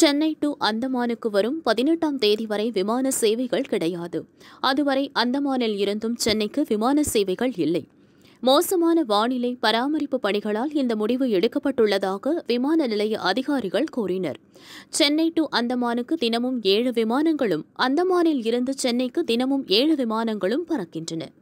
Chennai to அந்தமானுக்கு வரும் பதினெட்டாம் தேதி வரை விமான சேவைகள் கிடையாது அதுவரை அந்தமானில் இருந்தும் சென்னைக்கு விமான சேவைகள் இல்லை மோசமான வானிலை பராமரிப்பு பணிகளால் இந்த முடிவு எடுக்கப்பட்டுள்ளதாக விமான நிலைய அதிகாரிகள் கூறினர் சென்னை டு அந்தமானுக்கு தினமும் ஏழு விமானங்களும் அந்தமானில் இருந்து சென்னைக்கு தினமும் ஏழு விமானங்களும் பறக்கின்றன